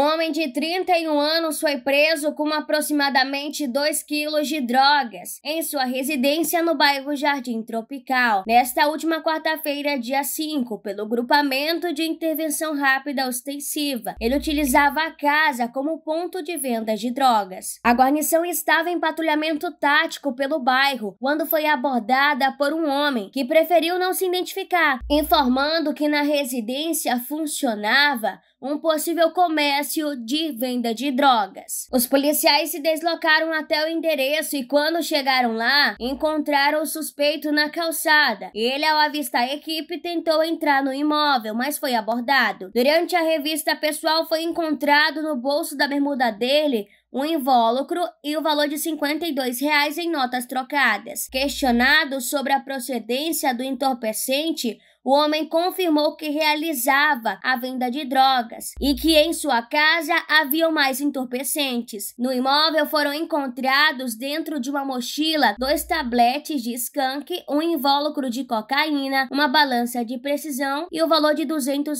homem de 31 anos foi preso com aproximadamente 2 quilos de drogas em sua residência no bairro Jardim Tropical. Nesta última quarta-feira, dia 5, pelo Grupamento de Intervenção Rápida Ostensiva, ele utilizava a casa como ponto de venda de drogas. A guarnição estava em patrulhamento tático pelo bairro quando foi abordada por um homem que preferiu não se identificar, informando que na residência funcionava um possível comércio comércio de venda de drogas. Os policiais se deslocaram até o endereço e quando chegaram lá, encontraram o suspeito na calçada. Ele, ao avistar a equipe, tentou entrar no imóvel, mas foi abordado. Durante a revista pessoal, foi encontrado no bolso da bermuda dele um invólucro e o valor de R$ 52,00 em notas trocadas. Questionado sobre a procedência do entorpecente, o homem confirmou que realizava a venda de drogas e que em sua casa haviam mais entorpecentes. No imóvel foram encontrados, dentro de uma mochila, dois tabletes de skunk, um invólucro de cocaína, uma balança de precisão e o valor de R$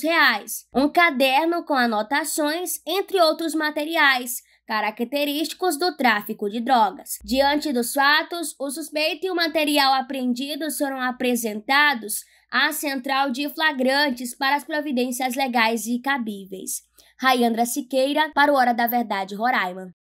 reais, um caderno com anotações, entre outros materiais característicos do tráfico de drogas. Diante dos fatos, o suspeito e o material apreendido foram apresentados à Central de Flagrantes para as providências legais e cabíveis. Rayandra Siqueira, para o Hora da Verdade Roraima.